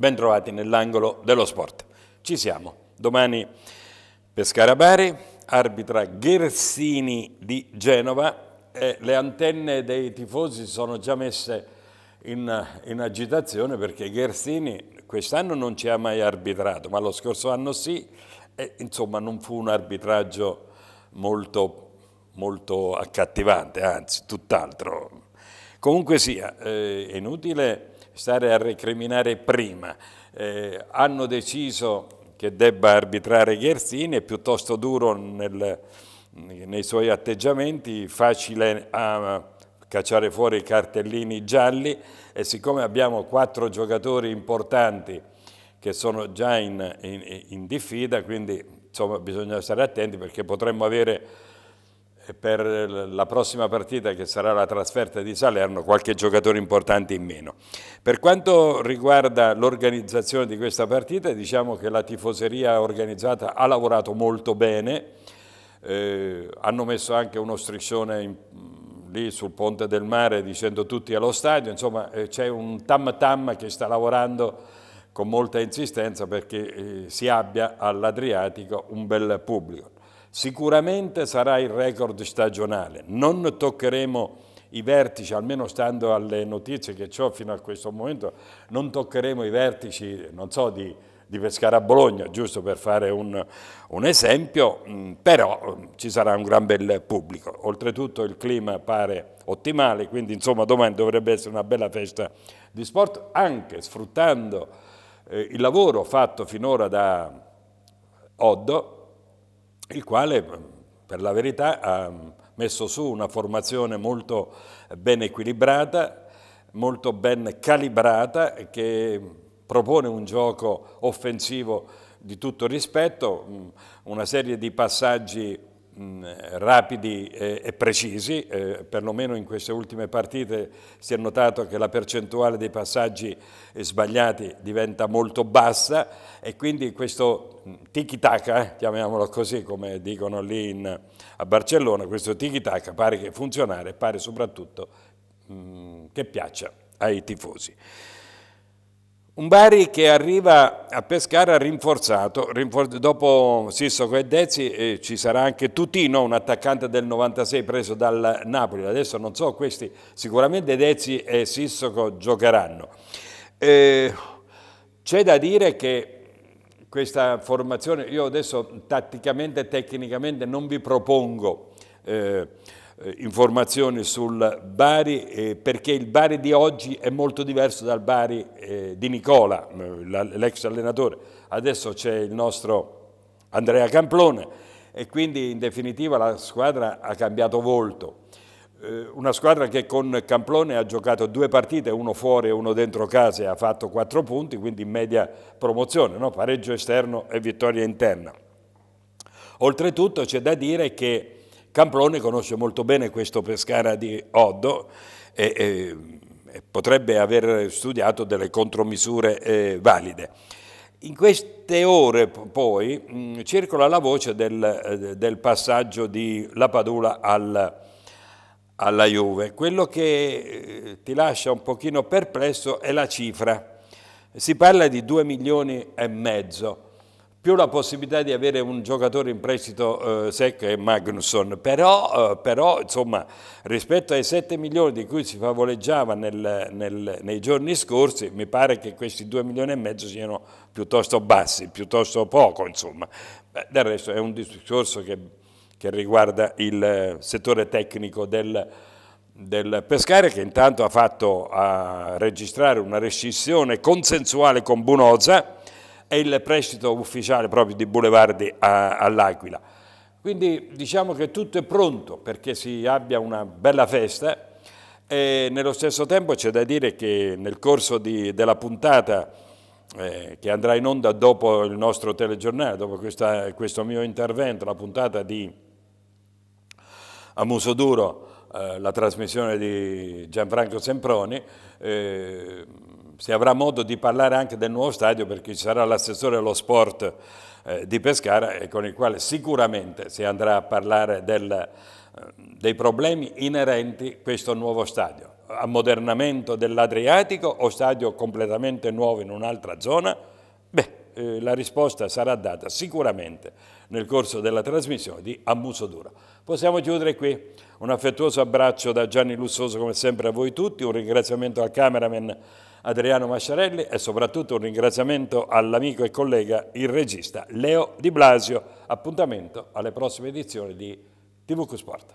Bentrovati nell'angolo dello sport. Ci siamo. Domani Pescara Bari, arbitra Ghersini di Genova. Eh, le antenne dei tifosi sono già messe in, in agitazione perché Ghersini quest'anno non ci ha mai arbitrato, ma lo scorso anno sì. E, insomma, non fu un arbitraggio molto, molto accattivante, anzi, tutt'altro. Comunque sia, eh, è inutile stare a recriminare prima. Eh, hanno deciso che debba arbitrare Gherzini, è piuttosto duro nel, nei suoi atteggiamenti, facile a ah, cacciare fuori i cartellini gialli e siccome abbiamo quattro giocatori importanti che sono già in, in, in diffida, quindi insomma, bisogna stare attenti perché potremmo avere per la prossima partita che sarà la trasferta di Salerno qualche giocatore importante in meno. Per quanto riguarda l'organizzazione di questa partita diciamo che la tifoseria organizzata ha lavorato molto bene, eh, hanno messo anche uno striscione in, lì sul ponte del mare dicendo tutti allo stadio, insomma eh, c'è un tam tam che sta lavorando con molta insistenza perché eh, si abbia all'Adriatico un bel pubblico. Sicuramente sarà il record stagionale, non toccheremo i vertici, almeno stando alle notizie che ho fino a questo momento, non toccheremo i vertici, non so, di, di Pescara Bologna, giusto per fare un, un, esempio, mm, però mm, ci sarà un gran bel pubblico. Oltretutto il clima pare ottimale, quindi insomma domani dovrebbe essere una bella festa di sport, anche sfruttando eh, il lavoro fatto finora da Oddo, il quale per la verità ha messo su una formazione molto ben equilibrata, molto ben calibrata, che propone un gioco offensivo di tutto rispetto, una serie di passaggi Mm, rapidi e precisi, eh, perlomeno in queste ultime partite si è notato che la percentuale dei passaggi sbagliati diventa molto bassa e quindi questo mm, tiki-taka, chiamiamolo così come dicono lì in, a Barcellona, questo tiki-taka pare che funzionare, pare soprattutto mh, mm, che piaccia ai tifosi. Un Bari che arriva a Pescara rinforzato, rinforzato dopo Sisso e Dezzi eh, ci sarà anche Tutino, un attaccante del 96 preso dal Napoli, adesso non so questi, sicuramente Dezzi e Sissoko giocheranno. Eh, C'è da dire che questa formazione, io adesso tatticamente e tecnicamente non vi propongo eh, eh, informazioni sul Bari, eh, perché il Bari di oggi è molto diverso dal Bari eh, di Nicola, eh, l'ex allenatore. Adesso c'è il nostro Andrea Camplone e quindi in definitiva la squadra ha cambiato volto. Eh, una squadra che con Camplone ha giocato due partite, uno fuori e uno dentro casa e ha fatto quattro punti, quindi in media promozione, no? pareggio esterno e vittoria interna. Oltretutto c'è da dire che Camprone conosce molto bene questo Pescara di Oddo e, e, e potrebbe aver studiato delle contromisure eh, valide. In queste ore poi mh, mm, circola la voce del, eh, del passaggio di La Padula al, alla Juve. Quello che eh, ti lascia un pochino perplesso è la cifra. Si parla di 2 milioni e mezzo più la possibilità di avere un giocatore in prestito eh, secco è Magnusson, però, eh, però insomma, rispetto ai 7 milioni di cui si favoleggiava nel, nel, nei giorni scorsi, mi pare che questi 2 milioni e mezzo siano piuttosto bassi, piuttosto poco. Insomma. Beh, del resto è un discorso che, che riguarda il eh, settore tecnico del, del Pescare che intanto ha fatto a registrare una rescissione consensuale con Bunoza, e il prestito ufficiale proprio di Boulevardi all'Aquila. Quindi diciamo che tutto è pronto perché si abbia una bella festa e nello stesso tempo c'è da dire che nel corso di, della puntata eh, che andrà in onda dopo il nostro telegiornale, dopo questa, questo mio intervento, la puntata di A Muso Duro, eh, la trasmissione di Gianfranco Semproni, eh, si avrà modo di parlare anche del nuovo stadio perché ci sarà l'assessore dello sport eh, di Pescara e con il quale sicuramente si andrà a parlare del, eh, dei problemi inerenti a questo nuovo stadio. Ammodernamento dell'Adriatico o stadio completamente nuovo in un'altra zona? Beh, eh, la risposta sarà data sicuramente nel corso della trasmissione di Ammuso Dura. Possiamo chiudere qui. Un affettuoso abbraccio da Gianni Lussoso come sempre a voi tutti, un ringraziamento al cameraman Adriano Masciarelli e soprattutto un ringraziamento all'amico e collega, il regista Leo Di Blasio. Appuntamento alle prossime edizioni di TVQ Sport.